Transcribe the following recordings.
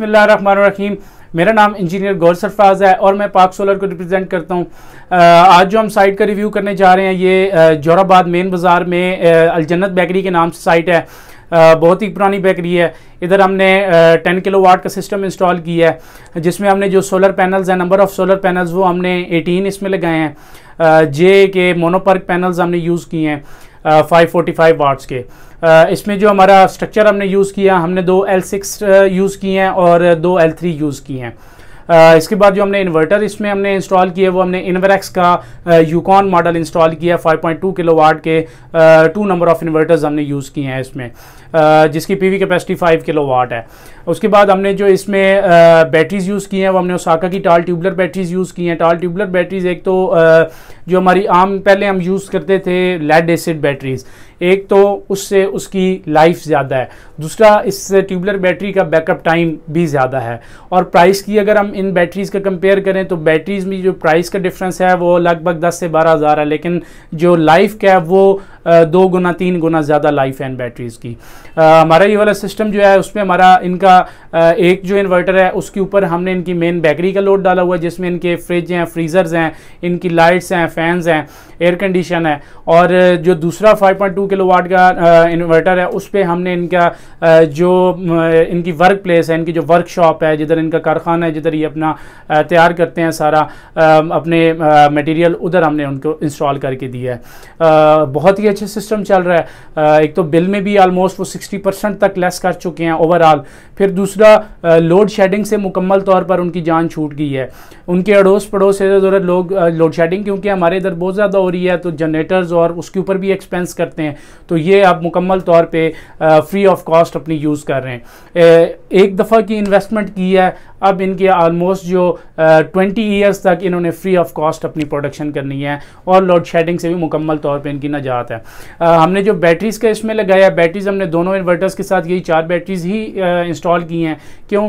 बसमीम मेरा नाम इंजीनियर गौर सरफराज है और मैं पाक सोलर को रिप्रेजेंट करता हूँ आज जो हम साइट का रिव्यू करने जा रहे हैं ये जोराबाद मेन बाज़ार में अलजन्नत बेकरी के नाम से साइट है बहुत ही पुरानी बेकरी है इधर हमने 10 किलो वाट का सिस्टम इंस्टॉल किया है जिसमें हमने जो सोलर पैनल्स हैं नंबर ऑफ़ सोलर पैनल्स वो हमने 18 इसमें लगाए हैं जे के मोनोपर्क पैनल्स हमने यूज़ किए हैं फाइव फोर्टी फाइव के आ, uh, इसमें जो हमारा स्ट्रक्चर हमने यूज़ किया हमने दो एल सिक्स यूज़ किए हैं और uh, दो एल थ्री यूज़ किए हैं इसके बाद जो हमने इन्वर्टर इसमें हमने इंस्टॉल किए वो हमने इन्वरेक्स का यूकॉन मॉडल इंस्टॉल किया 5.2 किलोवाट के टू नंबर ऑफ इन्वर्टर्स हमने यूज़ किए हैं इसमें जिसकी पीवी कैपेसिटी 5 किलोवाट है उसके बाद हमने जो इसमें बैटरीज यूज़ की हैं वो हमने ओसाका की टाल ट्यूबलर बैटरीज यूज़ की हैं टाल ट्यूबलर बैटरीज एक तो जो हमारी आम पहले हम यूज़ करते थे लेड एसिड बैटरीज एक तो उससे उसकी लाइफ ज़्यादा है दूसरा इससे ट्यूबलर बैटरी का बैकअप टाइम भी ज़्यादा है और प्राइस की अगर हम इन बैटरीज़ का कंपेयर करें तो बैटरीज़ में जो प्राइस का डिफरेंस है वो लगभग दस से बारह हज़ार है लेकिन जो लाइफ का है वो दो गुना तीन गुना ज़्यादा लाइफ एंड बैटरीज़ की हमारा ये वाला सिस्टम जो है उसमें हमारा इनका एक जो इन्वर्टर है उसके ऊपर हमने इनकी मेन बैटरी का लोड डाला हुआ है जिसमें इनके फ्रिज हैं फ्रीज़र्स हैं इनकी लाइट्स हैं फैंस हैं एयर कंडीशन है और जो दूसरा 5.2 वाट का इन्वर्टर है उस पर हमने इनका जो इनकी वर्क प्लेस है इनकी जो वर्कशॉप है जिधर इनका कारखाना है जिधर ये अपना तैयार करते हैं सारा अपने मटेरियल उधर हमने उनको इंस्टॉल करके दिया है बहुत ही अच्छे सिस्टम चल रहा है एक तो बिल में भी आलमोस्ट वो 60 परसेंट तक लेस कर चुके हैं ओवरऑल फिर दूसरा लोड शेडिंग से मुकम्मल तौर पर उनकी जान छूट गई है उनके अड़ोस पड़ोस से लोग लोड शेडिंग क्योंकि हमारे इधर बहुत ज़्यादा हो रही है तो जनरेटर्स और उसके ऊपर भी एक्सपेंस करते हैं तो ये आप मुकम्मल तौर पर फ्री ऑफ कॉस्ट अपनी यूज़ कर रहे हैं एक दफ़ा की इन्वेस्टमेंट की है अब इनके आलमोस्ट जो ट्वेंटी ईयर्स तक इन्होंने फ्री ऑफ कॉस्ट अपनी प्रोडक्शन करनी है और लोड शेडिंग से भी मुकम्मल तौर पर इनकी नजात है है आ, हमने जो बैटरीज का इसमें लगाया बैटरीज हमने दोनों इन्वर्टर्स के साथ यही चार बैटरीज ही इंस्टॉल की हैं क्यों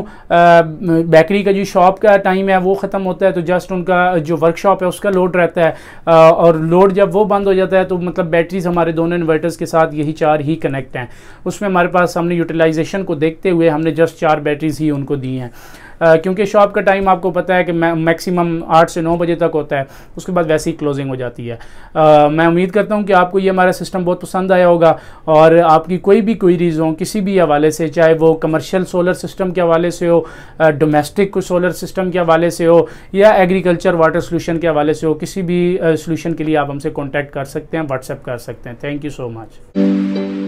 बेकरी का जो शॉप का टाइम है वो ख़त्म होता है तो जस्ट उनका जो वर्कशॉप है उसका लोड रहता है आ, और लोड जब वो बंद हो जाता है तो मतलब बैटरीज हमारे दोनों इन्वर्टर्स के साथ यही चार ही कनेक्ट हैं उसमें हमारे पास हमने यूटिलाइजेशन को देखते हुए हमने जस्ट चार बैटरीज ही उनको दी हैं क्योंकि शॉप का टाइम आपको पता है कि मैक्सिमम आठ से नौ बजे तक होता है उसके बाद वैसे ही क्लोजिंग हो जाती है आ, मैं उम्मीद करता हूँ कि आपको ये हमारा सिस्टम बहुत पसंद आया होगा और आपकी कोई भी क्वेरीज हो किसी भी हवाले से चाहे वो कमर्शियल सोलर सिस्टम के हवाले से हो डोमेस्टिक सोलर सिस्टम के हवाले से हो या एग्रीकल्चर वाटर सोल्यूशन के हवाले से हो किसी भी सोल्यूशन के लिए आप हमसे कॉन्टैक्ट कर सकते हैं व्हाट्सएप कर सकते हैं थैंक यू सो मच